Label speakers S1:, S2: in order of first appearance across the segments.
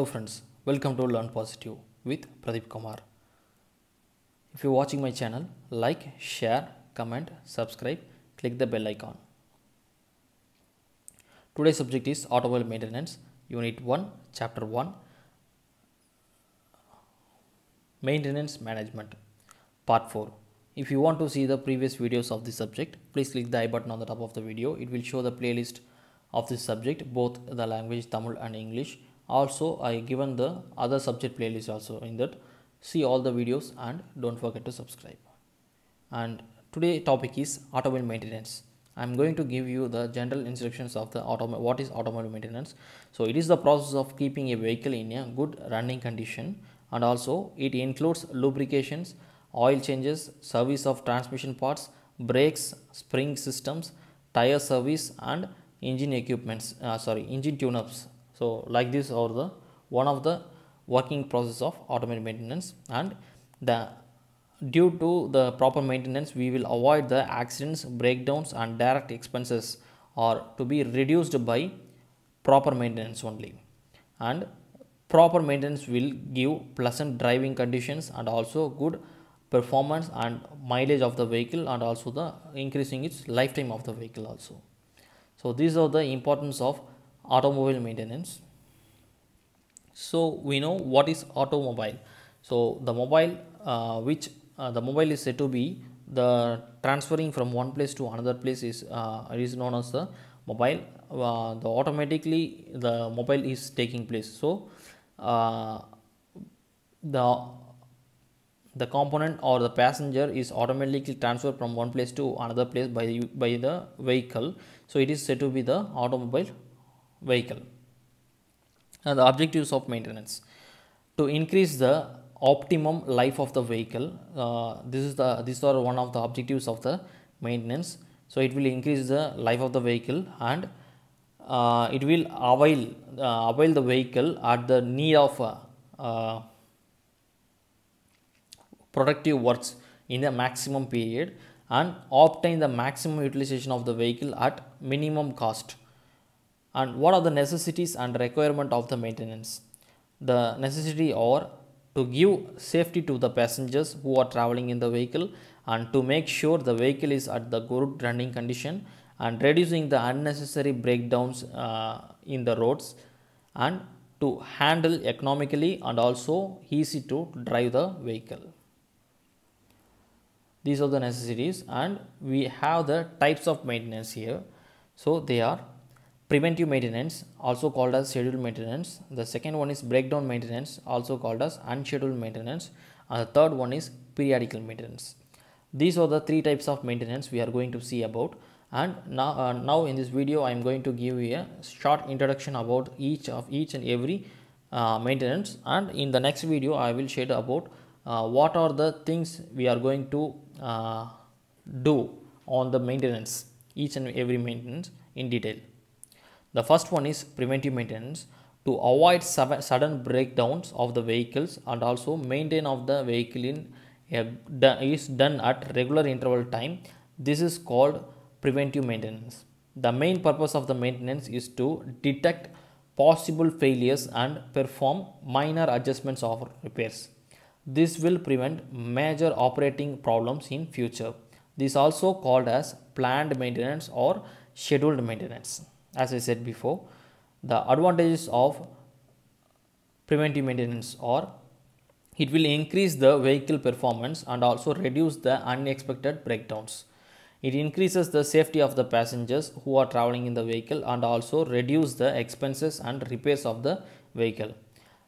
S1: Hello friends, welcome to Learn Positive with Pradeep Kumar. If you're watching my channel, like, share, comment, subscribe, click the bell icon. Today's subject is automobile maintenance, unit 1, chapter 1, maintenance management, part 4. If you want to see the previous videos of this subject, please click the i button on the top of the video. It will show the playlist of this subject, both the language Tamil and English also I given the other subject playlist also in that see all the videos and don't forget to subscribe and today topic is automobile maintenance I'm going to give you the general instructions of the auto. what is automobile maintenance so it is the process of keeping a vehicle in a good running condition and also it includes lubrications oil changes service of transmission parts brakes spring systems tire service and engine equipments uh, sorry engine tune-ups so, like this or the one of the working process of automated maintenance and the due to the proper maintenance we will avoid the accidents breakdowns and direct expenses are to be reduced by proper maintenance only and proper maintenance will give pleasant driving conditions and also good performance and mileage of the vehicle and also the increasing its lifetime of the vehicle also so these are the importance of automobile maintenance so we know what is automobile so the mobile uh, which uh, the mobile is said to be the transferring from one place to another place is uh, is known as the mobile uh, the automatically the mobile is taking place so uh, the the component or the passenger is automatically transferred from one place to another place by by the vehicle so it is said to be the automobile vehicle and the objectives of maintenance to increase the optimum life of the vehicle uh, this is the these are one of the objectives of the maintenance so it will increase the life of the vehicle and uh, it will avail uh, avail the vehicle at the need of uh, uh productive works in the maximum period and obtain the maximum utilization of the vehicle at minimum cost and what are the necessities and requirement of the maintenance. The necessity are to give safety to the passengers who are traveling in the vehicle and to make sure the vehicle is at the good running condition and reducing the unnecessary breakdowns uh, in the roads and to handle economically and also easy to drive the vehicle. These are the necessities and we have the types of maintenance here. So they are preventive maintenance also called as scheduled maintenance the second one is breakdown maintenance also called as unscheduled maintenance and the third one is periodical maintenance these are the three types of maintenance we are going to see about and now uh, now in this video i am going to give you a short introduction about each of each and every uh, maintenance and in the next video i will share about uh, what are the things we are going to uh, do on the maintenance each and every maintenance in detail the first one is preventive maintenance to avoid sudden breakdowns of the vehicles and also maintain of the vehicle in is done at regular interval time. This is called preventive maintenance. The main purpose of the maintenance is to detect possible failures and perform minor adjustments or repairs. This will prevent major operating problems in future. This is also called as planned maintenance or scheduled maintenance as I said before, the advantages of preventive maintenance are it will increase the vehicle performance and also reduce the unexpected breakdowns. It increases the safety of the passengers who are traveling in the vehicle and also reduce the expenses and repairs of the vehicle.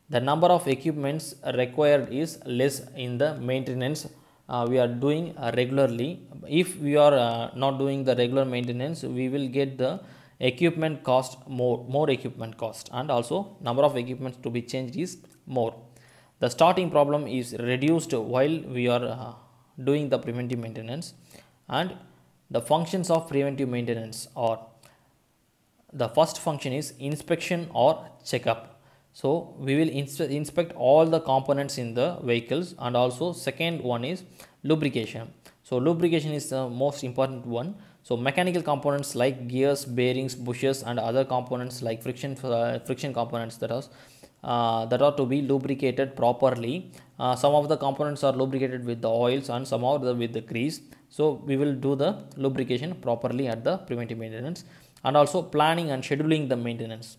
S1: The number of equipments required is less in the maintenance uh, we are doing uh, regularly. If we are uh, not doing the regular maintenance, we will get the equipment cost more, more equipment cost and also number of equipments to be changed is more. The starting problem is reduced while we are uh, doing the preventive maintenance and the functions of preventive maintenance are the first function is inspection or checkup. So we will ins inspect all the components in the vehicles and also second one is lubrication. So lubrication is the most important one so mechanical components like gears, bearings, bushes and other components like friction uh, friction components that are uh, that are to be lubricated properly. Uh, some of the components are lubricated with the oils and some are the, with the grease. So we will do the lubrication properly at the preventive maintenance and also planning and scheduling the maintenance.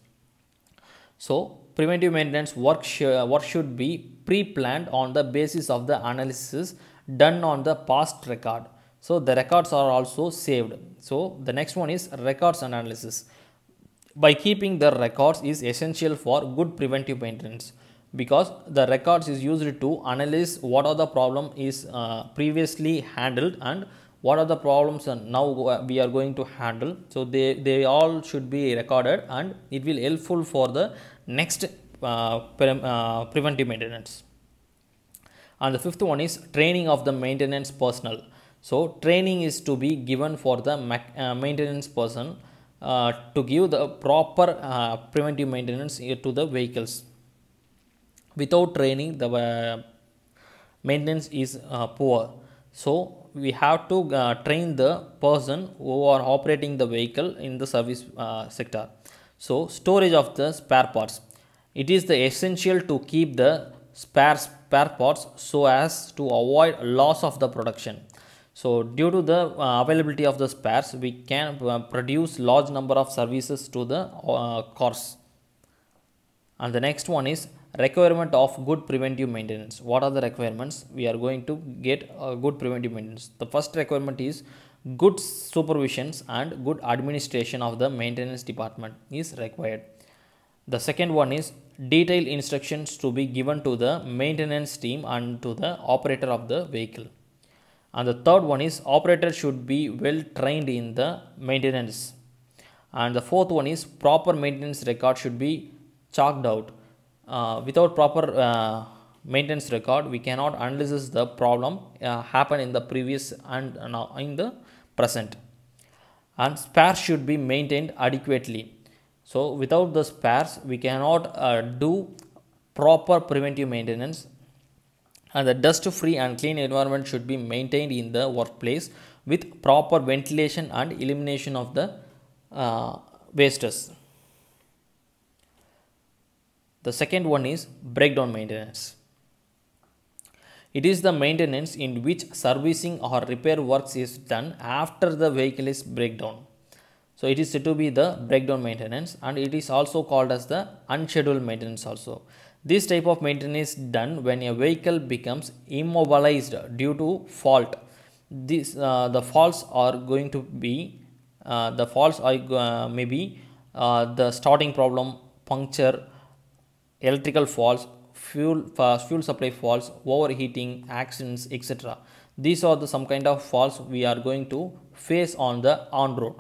S1: So preventive maintenance work, sh uh, work should be pre-planned on the basis of the analysis done on the past record so the records are also saved. So the next one is records and analysis. By keeping the records is essential for good preventive maintenance because the records is used to analyze what are the problem is uh, previously handled and what are the problems and now uh, we are going to handle. So they, they all should be recorded and it will helpful for the next uh, pre uh, preventive maintenance. And the fifth one is training of the maintenance personnel. So training is to be given for the uh, maintenance person uh, to give the proper uh, preventive maintenance uh, to the vehicles. Without training, the uh, maintenance is poor. So we have to train the person who are operating the vehicle in the service sector. So storage of the spare parts. It is the essential to keep the spare spare parts so as to avoid loss of the production so due to the uh, availability of the spares, we can uh, produce large number of services to the uh, course. And the next one is requirement of good preventive maintenance. What are the requirements? We are going to get uh, good preventive maintenance. The first requirement is good supervisions and good administration of the maintenance department is required. The second one is detailed instructions to be given to the maintenance team and to the operator of the vehicle and the third one is operator should be well trained in the maintenance and the fourth one is proper maintenance record should be chalked out uh, without proper uh, maintenance record we cannot analyze the problem uh, happen in the previous and now uh, in the present and spares should be maintained adequately so without the spares we cannot uh, do proper preventive maintenance and the dust free and clean environment should be maintained in the workplace with proper ventilation and elimination of the uh, wastes. The second one is breakdown maintenance. It is the maintenance in which servicing or repair works is done after the vehicle is breakdown. So it is said to be the breakdown maintenance and it is also called as the unscheduled maintenance also. This type of maintenance is done when a vehicle becomes immobilized due to fault. This, uh, the faults are going to be, uh, the faults are uh, maybe uh, the starting problem, puncture, electrical faults, fuel, uh, fuel supply faults, overheating, accidents, etc. These are the some kind of faults we are going to face on the on road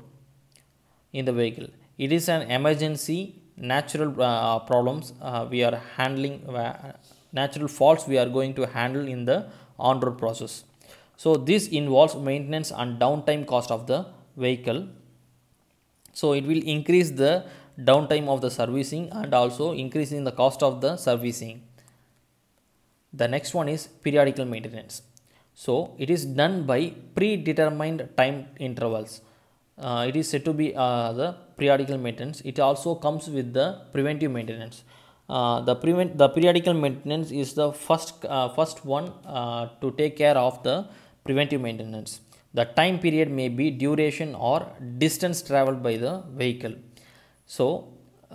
S1: in the vehicle. It is an emergency natural uh, problems uh, we are handling uh, natural faults we are going to handle in the on-road process so this involves maintenance and downtime cost of the vehicle so it will increase the downtime of the servicing and also increasing the cost of the servicing the next one is periodical maintenance so it is done by predetermined time intervals uh, it is said to be uh, the periodical maintenance it also comes with the preventive maintenance uh, the prevent the periodical maintenance is the first uh, first one uh, to take care of the preventive maintenance the time period may be duration or distance traveled by the vehicle so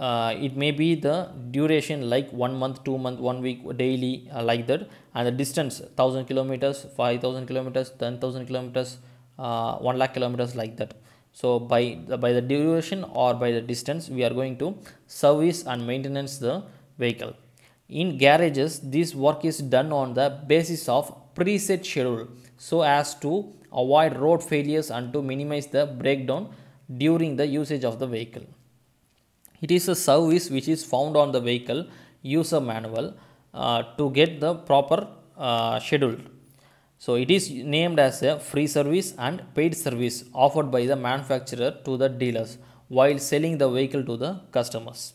S1: uh, it may be the duration like one month two month one week daily like that and the distance 1000 kilometers 5000 kilometers 10000 kilometers 1 lakh kilometers like that so by the, by the duration or by the distance, we are going to service and maintenance the vehicle. In garages, this work is done on the basis of preset schedule so as to avoid road failures and to minimize the breakdown during the usage of the vehicle. It is a service which is found on the vehicle user manual uh, to get the proper uh, schedule so it is named as a free service and paid service offered by the manufacturer to the dealers while selling the vehicle to the customers.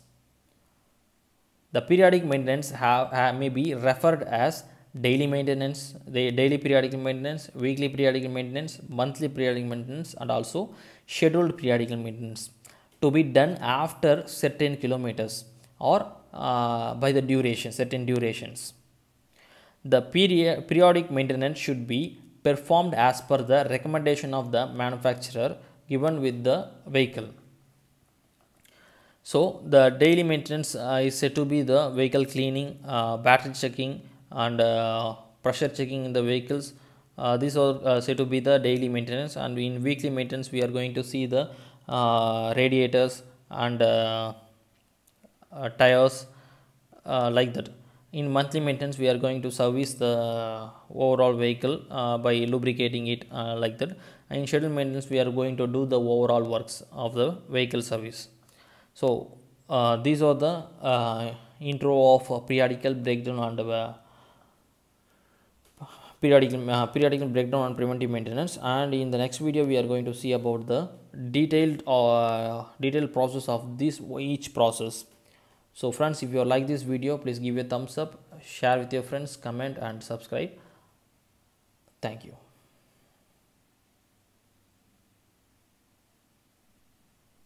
S1: The periodic maintenance have, have, may be referred as daily maintenance, the daily periodic maintenance, weekly periodic maintenance, monthly periodic maintenance and also scheduled periodic maintenance to be done after certain kilometers or uh, by the duration, certain durations the period, periodic maintenance should be performed as per the recommendation of the manufacturer given with the vehicle. So, the daily maintenance uh, is said to be the vehicle cleaning, uh, battery checking and uh, pressure checking in the vehicles. Uh, these are uh, said to be the daily maintenance and in weekly maintenance we are going to see the uh, radiators and tires like that in monthly maintenance we are going to service the overall vehicle uh, by lubricating it uh, like that in scheduled maintenance we are going to do the overall works of the vehicle service so uh, these are the uh, intro of periodical breakdown and the uh, periodical uh, periodical breakdown and preventive maintenance and in the next video we are going to see about the detailed uh, detailed process of this each process so friends, if you like this video, please give a thumbs up, share with your friends, comment and subscribe. Thank you.